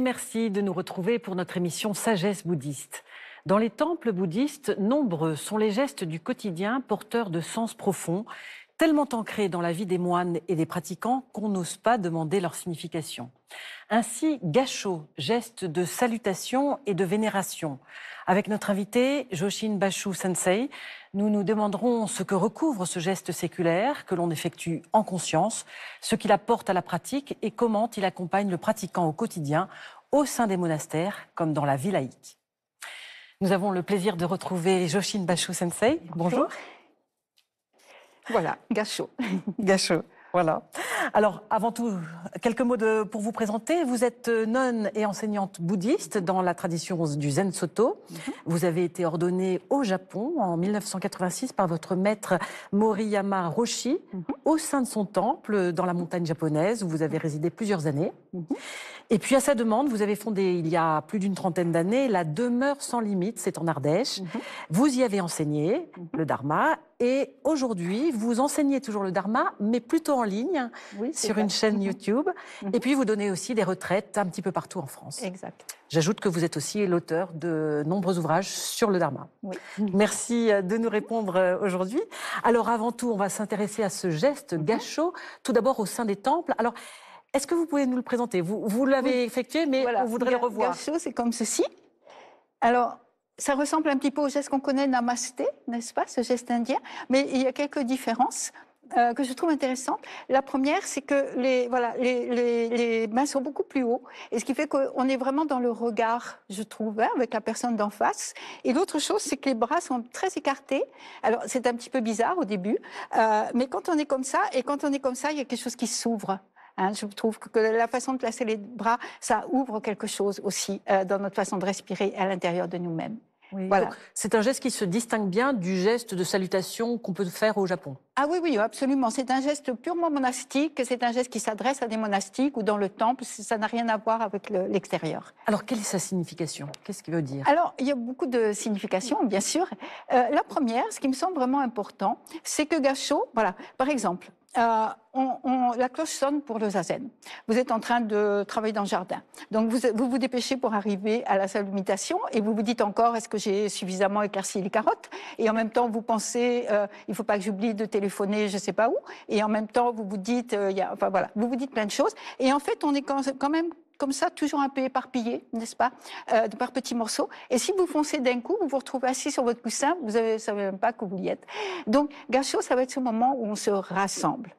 merci de nous retrouver pour notre émission Sagesse bouddhiste. Dans les temples bouddhistes, nombreux sont les gestes du quotidien porteurs de sens profond tellement ancrés dans la vie des moines et des pratiquants qu'on n'ose pas demander leur signification. Ainsi, gâchot, geste de salutation et de vénération. Avec notre invité, Joshin Bashu Sensei, nous nous demanderons ce que recouvre ce geste séculaire que l'on effectue en conscience, ce qu'il apporte à la pratique et comment il accompagne le pratiquant au quotidien au sein des monastères comme dans la vie laïque. Nous avons le plaisir de retrouver Joshin Bashu Sensei. Bonjour. Voilà, Gachot. Voilà. Alors, avant tout, quelques mots pour vous présenter. Vous êtes euh, nonne et enseignante bouddhiste dans la tradition du Zen Soto. Mhm. Vous avez été ordonnée au Japon en 1986 par votre maître Moriyama Roshi mhm. au sein de son temple dans la montagne japonaise où vous avez résidé plusieurs années. Mhm. Et puis à sa demande, vous avez fondé il y a plus d'une trentaine d'années la demeure sans limite, c'est en Ardèche. Mhm. Vous y avez enseigné mhm. le Dharma et aujourd'hui, vous enseignez toujours le Dharma, mais plutôt en ligne, sur une chaîne YouTube. Et puis vous donnez aussi des retraites un petit peu partout en France. Exact. J'ajoute que vous êtes aussi l'auteur de nombreux ouvrages sur le Dharma. Merci euh, de nous répondre euh, aujourd'hui. Alors avant tout, on va s'intéresser à ce geste gâchot, tout d'abord au sein des temples. Alors est-ce que vous pouvez nous le présenter Vous, vous l'avez effectué, mais voilà. on voudrait le revoir. chose c'est comme ceci. Alors, ça ressemble un petit peu au geste qu'on connaît, Namasté, n'est-ce pas, ce geste indien, mais il y a quelques différences. Euh, que je trouve intéressantes. La première, c'est que les, voilà, les, mains sont beaucoup plus hauts, et ce qui fait qu'on est vraiment dans le regard, je trouve, hein, avec la personne d'en face. Et l'autre chose, c'est que les bras sont très écartés. Alors, c'est un petit peu bizarre au début, euh, mais quand on est comme ça, et quand on est comme ça, il y a quelque chose qui s'ouvre. Hein, je trouve que la façon de placer les bras, ça ouvre quelque chose aussi euh, dans notre façon de respirer à l'intérieur de nous-mêmes. voilà. C'est un geste qui se distingue bien du geste de salutation qu'on peut faire au Japon. Ah oui, oui, absolument. C'est un geste purement monastique. C'est un geste qui s'adresse à des monastiques ou dans le temple. Ça n'a rien à voir avec l'extérieur. Alors, quelle est sa signification Qu'est-ce qu'il veut dire Alors, il y a beaucoup de significations, bien sûr. Euh, la première, ce qui me semble vraiment important, c'est que Gachot voilà, par exemple, euh, on, la cloche sonne pour le zazen. Vous êtes en train de travailler dans le jardin. Donc vous vous, dépêchez pour arriver à la salle d'imitation et vous vous dites encore est-ce que j'ai suffisamment éclairci les carottes Et en même temps vous pensez euh, il ne faut pas que j'oublie de téléphoner je ne sais pas où. Et en même temps vous vous dites euh, y a, enfin voilà vous vous dites plein de choses. Et en fait on est quand même comme ça, toujours un peu éparpillé, n'est-ce pas, euh, par petits morceaux. Et si vous foncez d'un coup, vous vous retrouvez assis sur votre coussin, vous ne savez même pas que vous y êtes. Donc, gachot, ça va être ce moment où on se rassemble.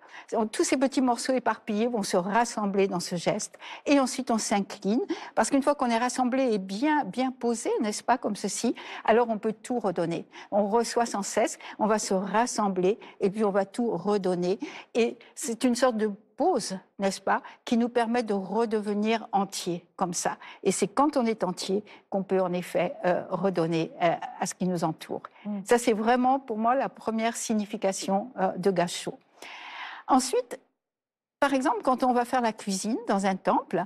Tous ces petits morceaux éparpillés vont se rassembler dans ce geste. Et ensuite, on s'incline, parce qu'une fois qu'on est rassemblé et bien, bien posé, n'est-ce pas, comme ceci, alors on peut tout redonner. On reçoit sans cesse, on va se rassembler, et puis on va tout redonner. Et c'est une sorte de pause, n'est-ce pas, qui nous permet de redevenir entier comme ça. Et c'est quand on est entier qu'on peut en effet euh, redonner euh, à ce qui nous entoure. Mm. Ça, c'est vraiment pour moi la première signification euh, de gâchot. Ensuite, par exemple, quand on va faire la cuisine dans un temple,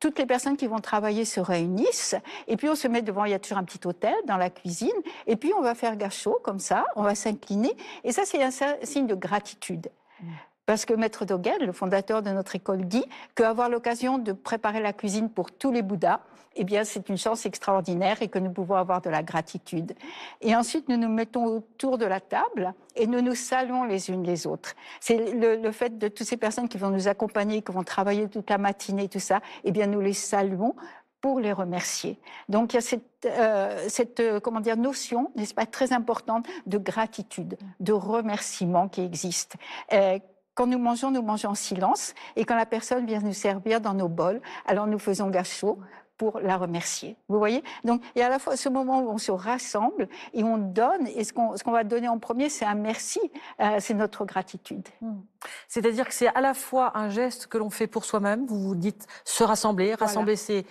toutes les personnes qui vont travailler se réunissent et puis on se met devant, il y a toujours un petit hôtel dans la cuisine et puis on va faire gâchot comme ça, on va s'incliner et ça c'est un signe de gratitude. Mm. Parce que Maître Dogen, le fondateur de notre école, dit qu'avoir l'occasion de préparer la cuisine pour tous les Bouddhas, eh bien, c'est une chance extraordinaire et que nous pouvons avoir de la gratitude. Et ensuite, nous nous mettons autour de la table et nous nous saluons les unes les autres. C'est le, fait de toutes ces personnes qui vont nous accompagner, qui vont travailler toute la matinée, tout ça, eh bien, nous les saluons pour les remercier. Donc il y a cette, euh, cette euh, comment dire, notion, n'est-ce pas, très importante de gratitude, de remerciement qui existe, euh, quand nous mangeons, nous mangeons en silence. Et quand la personne vient nous servir dans nos bols, alors nous faisons gâchot pour la remercier. Vous voyez Donc, il y a à la fois ce moment où on se rassemble et on donne, et ce qu'on va donner en premier, c'est un merci, euh, c'est notre gratitude. Hmm. C'est-à-dire que c'est à la fois un geste que l'on fait pour soi-même, vous vous dites se rassembler, rassembler c'est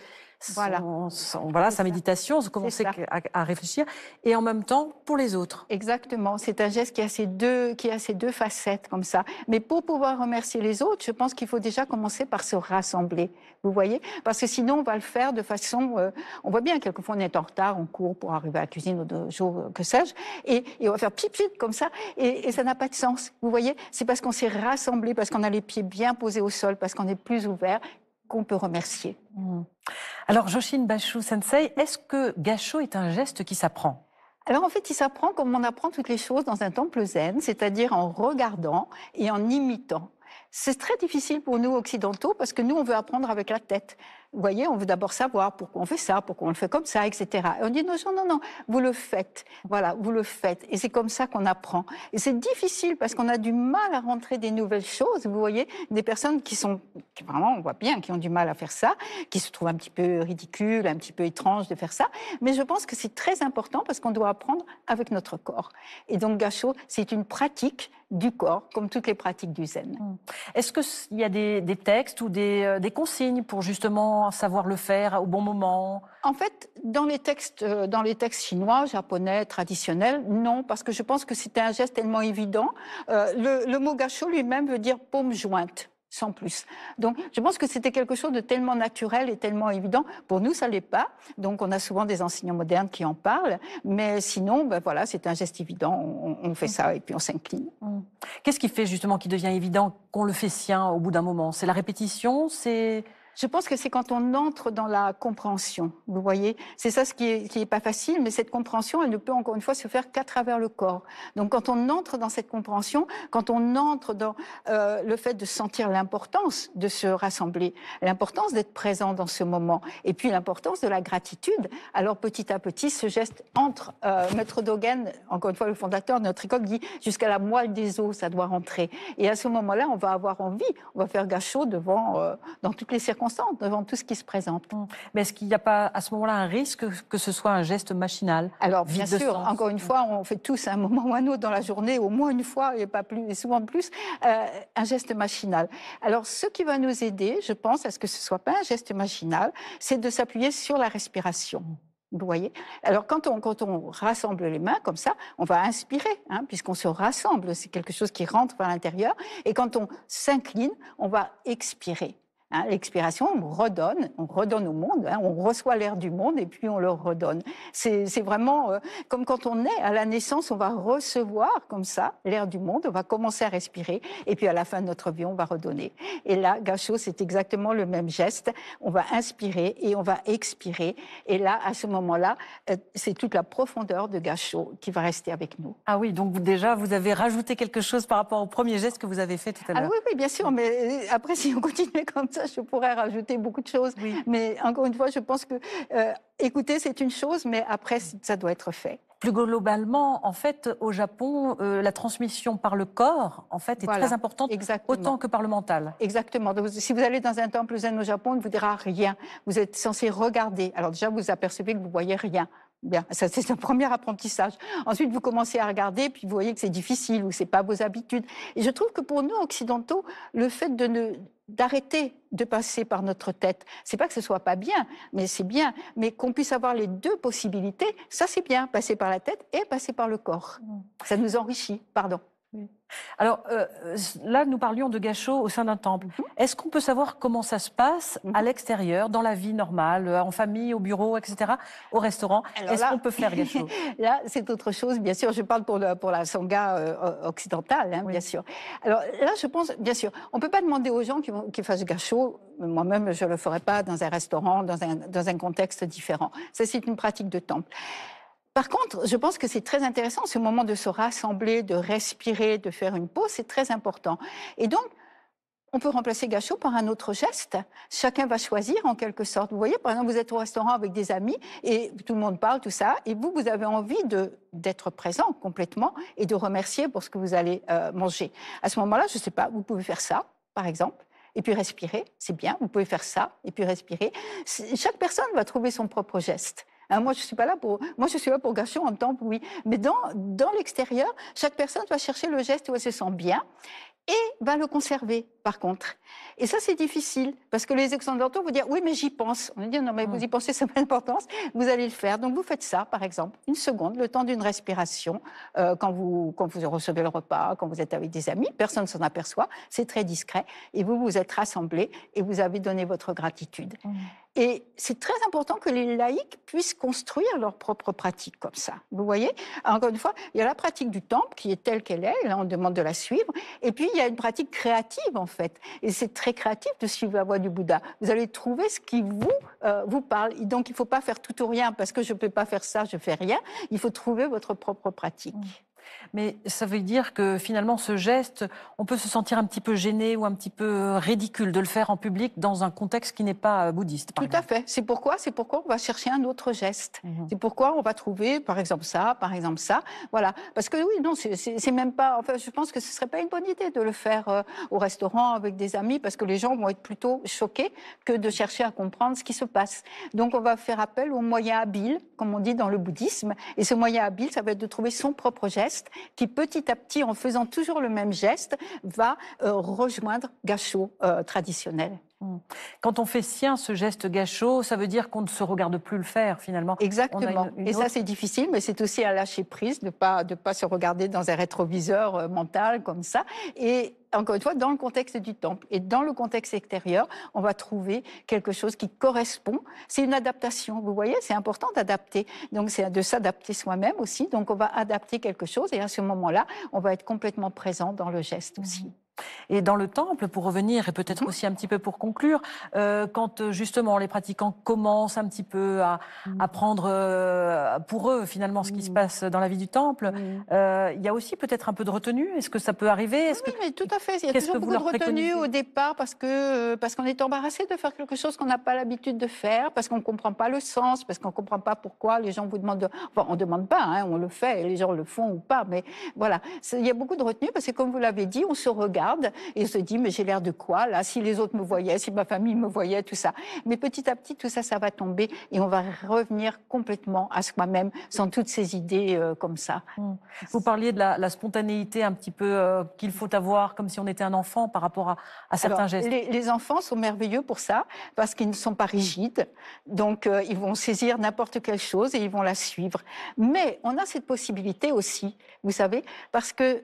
voilà. voilà sa méditation, méditation, commencer à, réfléchir, et en même temps pour les autres. Exactement, c'est un geste qui a, ces deux, qui a ces deux facettes comme ça. Mais pour pouvoir remercier les autres, je pense qu'il faut déjà commencer par se rassembler, vous voyez Parce que sinon, on va le faire de façon... Euh, on voit bien, quelquefois, on est en retard, on court pour arriver à la cuisine ou deux jours, euh, que sais-je, et, on va faire pipi, comme ça, et, ça n'a pas de sens, vous voyez C'est parce qu'on s'est rassemblé parce qu'on a les pieds bien posés au sol, parce qu'on est plus ouvert, qu'on peut remercier. Mm. Alors, Joshin Bachou Sensei, est-ce que Gacho est un geste qui s'apprend alors en fait, il s'apprend comme on apprend toutes les choses dans un temple zen, c'est-à-dire en regardant et en imitant. C'est très difficile pour nous occidentaux parce que nous, on veut apprendre avec la tête vous voyez, on veut d'abord savoir pourquoi on fait ça, pourquoi on le fait comme ça, etc. Et on dit non, non, non, vous le faites. Voilà, vous le faites. Et c'est comme ça qu'on apprend. Et c'est difficile parce qu'on a du mal à rentrer des nouvelles choses. Vous voyez, des personnes qui sont, vraiment, on voit bien, qui ont du mal à faire ça, qui se trouvent un petit peu ridicules, un petit peu étranges de faire ça. Mais je pense que c'est très important parce qu'on doit apprendre avec notre corps. Et donc, Gachot, c'est une pratique du corps, comme toutes les pratiques du zen. Mmh. Est-ce qu'il y a des, textes ou des euh, consignes pour justement à savoir le faire au bon moment En fait, dans les textes, euh, dans les textes chinois, japonais, traditionnels, non, parce que je pense que c'était un geste tellement évident. Euh, le, mot gacho lui-même veut dire paume jointe sans plus. Donc, je pense que c'était quelque chose de tellement naturel et tellement évident. Pour nous, ça ne l'est pas. Donc, on a souvent des enseignants modernes qui en parlent. Mais sinon, ben voilà, c'est un geste évident. On, fait ça et puis on s'incline. Mmh. Qu'est-ce qui fait justement qu'il devient évident qu'on le fait sien au bout d'un moment C'est la répétition C'est je pense que c'est quand on entre dans la compréhension, vous voyez. C'est ça ce qui n'est est pas facile, mais cette compréhension, elle ne peut encore une fois se faire qu'à travers le corps. Donc quand on entre dans cette compréhension, quand on entre dans euh, le fait de sentir l'importance de se rassembler, l'importance d'être présent dans ce moment, et puis l'importance de la gratitude, alors petit à petit, ce geste entre. Euh, Maître Dogen, encore une fois le fondateur de notre école, dit jusqu'à la moelle des os, ça doit rentrer. Et à ce moment-là, on va avoir envie, on va faire gâchot devant, euh, dans toutes les circonstances devant tout ce qui se présente. Hum. Mais est-ce qu'il n'y a pas à ce moment-là un risque que ce soit un geste machinal Alors bien sûr, encore une fois, on fait tous à un moment ou un autre dans la journée, au moins une fois et pas plus, et souvent plus, euh, un geste machinal. Alors ce qui va nous aider, je pense, à ce que ce soit pas un geste machinal, c'est de s'appuyer sur la respiration. Vous voyez Alors, quand on, quand on rassemble les mains comme ça, on va inspirer, hein, puisqu'on se rassemble. C'est quelque chose qui rentre par l'intérieur. Et quand on s'incline, on va expirer. Hein, l'expiration, on redonne, on redonne au monde, hein, on reçoit l'air du monde et puis on le redonne. C'est vraiment euh, comme quand on est à la naissance, on va recevoir comme ça l'air du monde, on va commencer à respirer et puis à la fin de notre vie, on va redonner. Et là, Gachot, c'est exactement le même geste. On va inspirer et on va expirer. Et là, à ce moment-là, euh, c'est toute la profondeur de Gachot qui va rester avec nous. Ah oui, donc déjà, vous avez rajouté quelque chose par rapport au premier geste que vous avez fait tout à ah l'heure. Ah oui, oui, bien sûr, mais euh, après, si on continuait comme ça, je pourrais rajouter beaucoup de choses. Mais encore une fois, je pense que écoutez, euh, écouter, c'est une chose, mais après, ça doit être fait. Plus globalement, en fait, au Japon, euh, la transmission par le corps, en fait, est très importante, autant que par le mental. Exactement. si vous allez dans un temple zen au Japon, on ne vous dira rien. Vous êtes censé regarder. Alors déjà, vous apercevez que vous voyez rien c'est un premier apprentissage. Ensuite, vous commencez à regarder, puis vous voyez que c'est difficile ou n'est pas vos habitudes. Et je trouve que pour nous occidentaux, le fait de ne d'arrêter de passer par notre tête, c'est pas que ce soit pas bien, mais c'est bien, mais qu'on puisse avoir les deux possibilités, ça c'est bien, passer par la tête et passer par le corps. Mmh. Ça nous enrichit. Pardon. Alors euh, euh, là, nous parlions de gâchot au sein d'un temple. Mm-hmm. Est-ce qu'on peut savoir comment ça se passe mm-hmm. à l'extérieur, dans la vie normale, euh, en famille, au bureau, etc., au restaurant Est-ce qu'on peut faire gachos Là, c'est autre chose, bien sûr. Je parle pour, la sangha occidentale, hein, bien sûr. Alors là, je pense, bien sûr, on ne peut pas demander aux gens qui, fassent gâchot. Moi-même, je ne le ferai pas dans un restaurant, dans un, dans un contexte différent. Ça, c'est une pratique de temple. Par contre, je pense que c'est très intéressant, ce moment de se rassembler, de respirer, de faire une pause, c'est très important. Et donc, on peut remplacer gâchot par un autre geste. Chacun va choisir en quelque sorte. Vous voyez, par exemple, vous êtes au restaurant avec des amis et tout le monde parle, tout ça, et vous, vous avez envie d'être présent complètement et de remercier pour ce que vous allez euh, manger. À ce moment-là, je ne sais pas, vous pouvez faire ça, par exemple et puis respirer, c'est bien, vous pouvez faire ça, et puis respirer. Chaque personne va trouver son propre geste. Hein, moi, je suis pas là pour, moi, je suis là pour gâcher en temps, oui. Mais dans, dans l'extérieur, chaque personne va chercher le geste où elle se sent bien et va le conserver par contre. Et ça, c'est difficile, parce que les occidentaux vous dire Oui, mais j'y pense. On dit, Non, mais vous y pensez, ça n'a pas d'importance, vous allez le faire. Donc vous faites ça, par exemple, une seconde, le temps d'une respiration, euh, quand, vous, quand vous recevez le repas, quand vous êtes avec des amis, personne ne s'en aperçoit, c'est très discret. Et vous vous êtes rassemblés et vous avez donné votre gratitude. Et c'est très important que les laïcs puissent construire leur propre pratique comme ça. Vous voyez Encore une fois, il y a la pratique du temple qui est telle qu'elle est, là on demande de la suivre. Et puis il y a une pratique créative, en fait et c'est très créatif de suivre la voie du Bouddha. Vous allez trouver ce qui vous, euh, vous parle. donc, il ne faut pas faire tout ou rien parce que je ne peux pas faire ça, je fais rien. Il faut trouver votre propre pratique. Mm. Mais ça veut dire que finalement, ce geste, on peut se sentir un petit peu gêné ou un petit peu ridicule de le faire en public dans un contexte qui n'est pas euh, bouddhiste. Par Tout à fait. C'est pourquoi, c'est pourquoi on va chercher un autre geste. Mhm. C'est pourquoi on va trouver, par exemple ça, par exemple ça. Voilà. Parce que oui, non, c'est même pas. Enfin, je pense que ce serait pas une bonne idée de le faire euh, au restaurant avec des amis, parce que les gens vont être plutôt choqués que de chercher à comprendre ce qui se passe. Donc, on va faire appel au moyen habile, comme on dit dans le bouddhisme. Et ce moyen habile, ça va être de trouver son propre geste qui, petit à petit, en faisant toujours le même geste, va euh, rejoindre gachot euh, traditionnel. Hmm. Quand on fait sien ce geste gâchot, ça veut dire qu'on ne se regarde plus le faire finalement. Exactement. et ça c'est difficile, mais c'est aussi à lâcher prise, de pas de pas se regarder dans un rétroviseur euh, mental comme ça. Et encore une fois, dans le contexte du temple et dans le contexte extérieur, on va trouver quelque chose qui correspond. C'est une adaptation, vous voyez, c'est important d'adapter. Donc c'est de s'adapter soi-même aussi. Donc on va adapter quelque chose et à ce moment-là, on va être complètement présent dans le geste aussi. Et dans le temple, pour revenir et peut-être mhm. aussi un petit peu pour conclure, euh, quand euh, justement les pratiquants commencent un petit peu à, apprendre mhm. prendre euh, pour eux finalement ce qui se passe dans la vie du temple, il y a aussi peut-être un peu de retenue. Est-ce que ça peut arriver Oui, que... mais tout à fait. Il y a toujours beaucoup de retenue au départ parce que parce qu'on est embarrassé de faire quelque chose qu'on n'a pas l'habitude de faire, parce qu'on ne comprend pas le sens, parce qu'on ne comprend pas pourquoi les gens vous demandent. De... Enfin, on ne demande pas, hein, on le fait, les gens le font ou pas. Mais voilà, il y a beaucoup de retenue parce que comme vous l'avez dit, on se regarde et se dit mais j'ai l'air de quoi là Si les autres me voyaient, si ma famille me voyait, tout ça. Mais petit à petit, tout ça, ça va tomber et on va revenir complètement à soi-même sans toutes ces idées euh, comme ça. Mmh. Vous parliez de la, spontanéité un petit peu euh, qu'il faut avoir comme si on était un enfant par rapport à, certains gestes. Les, enfants sont merveilleux pour ça parce qu'ils ne sont pas rigides, donc euh, ils vont saisir n'importe quelle chose et ils vont la suivre. Mais on a cette possibilité aussi, vous savez, parce que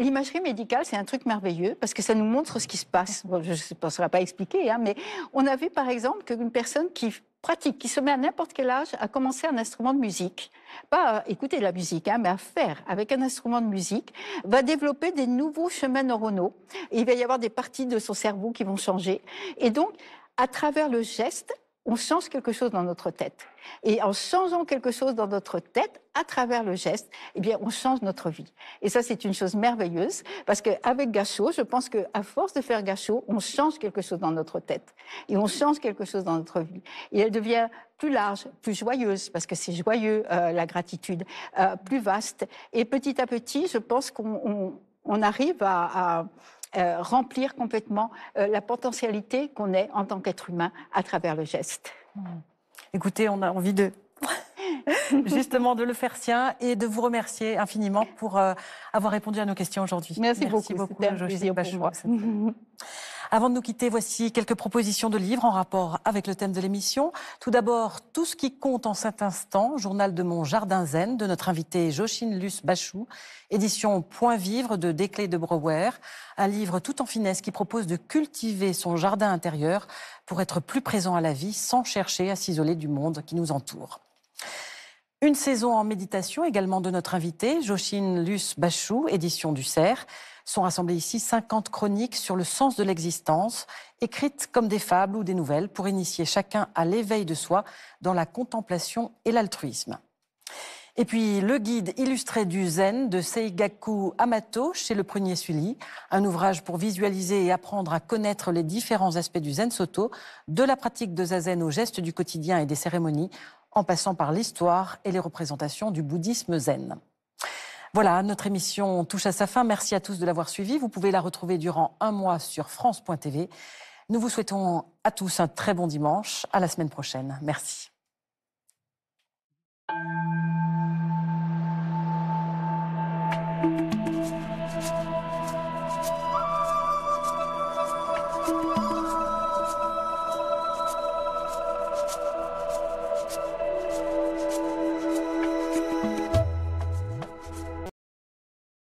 L'imagerie médicale, c'est un truc merveilleux parce que ça nous montre ce qui se passe. Bon, je ne saurais pas expliquer, hein, mais on a vu par exemple qu'une personne qui pratique, qui se met à n'importe quel âge à commencer un instrument de musique, pas à écouter de la musique, hein, mais à faire avec un instrument de musique, va développer des nouveaux chemins neuronaux. il va y avoir des parties de son cerveau qui vont changer. Et donc, à travers le geste, on change quelque chose dans notre tête. Et en changeant quelque chose dans notre tête, à travers le geste, eh bien, on change notre vie. Et ça, c'est une chose merveilleuse, parce qu'avec Gachot, je pense qu'à force de faire Gachot, on change quelque chose dans notre tête. Et on change quelque chose dans notre vie. Et elle devient plus large, plus joyeuse, parce que c'est joyeux, euh, la gratitude, euh, plus vaste. Et petit à petit, je pense qu'on arrive à euh, remplir complètement euh, la potentialité qu'on est en tant qu'être humain à travers le geste. Mmh. Écoutez, on a envie de justement de le faire sien et de vous remercier infiniment pour euh, avoir répondu à nos questions aujourd'hui. Merci, Merci, beaucoup, beaucoup pour moi. Avant de nous quitter, voici quelques propositions de livres en rapport avec le thème de l'émission. Tout d'abord, Tout ce qui compte en cet instant, journal de mon jardin zen de notre invitée Josine Luce Bachou, édition Point Vivre de Desclés de Brouwer, un livre tout en finesse qui propose de cultiver son jardin intérieur pour être plus présent à la vie sans chercher à s'isoler du monde qui nous entoure. Une saison en méditation également de notre invité, Joshin Luce Bachou, édition du Cerf. Sont rassemblées ici 50 chroniques sur le sens de l'existence, écrites comme des fables ou des nouvelles pour initier chacun à l'éveil de soi dans la contemplation et l'altruisme. Et puis le guide illustré du zen de Seigaku Amato chez le Premier Sully, un ouvrage pour visualiser et apprendre à connaître les différents aspects du zen soto, de la pratique de zazen aux gestes du quotidien et des cérémonies, en passant par l'histoire et les représentations du bouddhisme zen. Voilà, notre émission touche à sa fin. Merci à tous de l'avoir suivie. Vous pouvez la retrouver durant un mois sur France.tv. Nous vous souhaitons à tous un très bon dimanche. À la semaine prochaine. Merci.